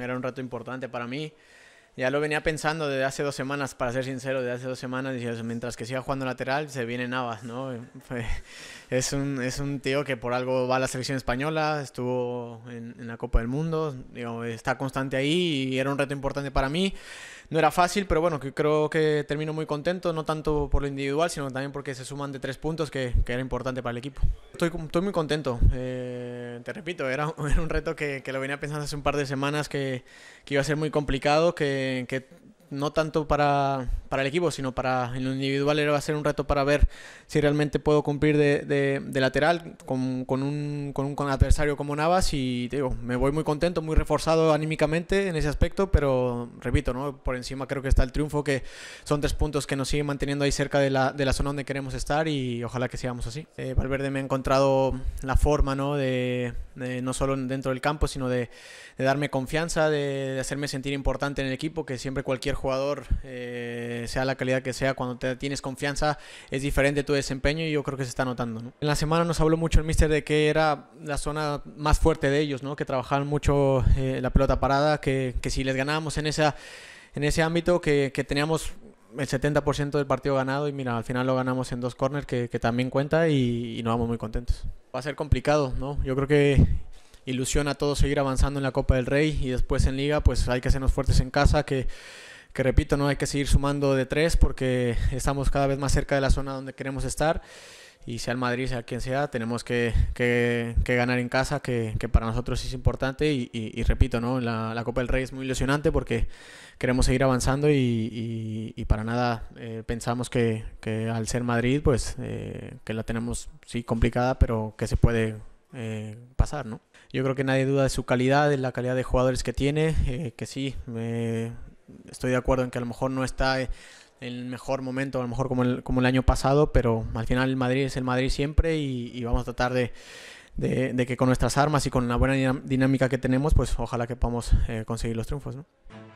Era un reto importante para mí. Ya lo venía pensando desde hace dos semanas, para ser sincero, desde hace dos semanas, mientras que siga jugando lateral, se viene Navas, ¿no? Es un, es un tío que por algo va a la selección española, estuvo en, la Copa del Mundo, está constante ahí y era un reto importante para mí. No era fácil, pero bueno, que creo que termino muy contento, no tanto por lo individual, sino también porque se suman de tres puntos que, era importante para el equipo. Estoy, muy contento, eh, te repito, era, un reto que, que, lo venía pensando hace un par de semanas que, que iba a ser muy complicado, que no tanto para, el equipo, sino para el lo individual era, va a ser un reto para ver si realmente puedo cumplir de, lateral con, con, un, adversario como Navas y digo, me voy muy contento, muy reforzado anímicamente en ese aspecto, pero repito, ¿no? por encima creo que está el triunfo, que son tres puntos que nos siguen manteniendo ahí cerca de la, zona donde queremos estar y ojalá que sigamos así. Eh, Valverde me ha encontrado la forma ¿no? De, no solo dentro del campo, sino de, darme confianza, de, de hacerme sentir importante en el equipo, que siempre cualquier jugador, eh, sea la calidad que sea, cuando tienes confianza es diferente tu desempeño y yo creo que se está notando. En la semana nos habló mucho el mister de que era la zona más fuerte de ellos, que trabajaban mucho eh, la pelota parada, que, si les ganábamos en, esa, en ese ámbito, que, teníamos el 70% del partido ganado y mira, al final lo ganamos en dos corners que, también cuenta y, nos vamos muy contentos. Va a ser complicado, ¿no? Yo creo que ilusión a todos seguir avanzando en la Copa del Rey y después en Liga, pues hay que hacernos fuertes en casa, que repito, no hay que seguir sumando de tres porque estamos cada vez más cerca de la zona donde queremos estar y sea el Madrid, sea quien sea, tenemos que, ganar en casa, que, para nosotros es importante. Y, repito, ¿no? La, Copa del Rey es muy ilusionante porque queremos seguir avanzando y, para nada eh, pensamos que, al ser Madrid, pues eh, que la tenemos, sí, complicada, pero que se puede eh, pasar, ¿no? Yo creo que nadie duda de su calidad, de la calidad de jugadores que tiene, que sí, estoy de acuerdo en que a lo mejor no está en eh, el mejor momento, a lo mejor como el, como el año pasado, pero al final el Madrid es el Madrid siempre y, vamos a tratar de, de, que con nuestras armas y con la buena dinámica que tenemos, pues ojalá que podamos eh, conseguir los triunfos. ¿no?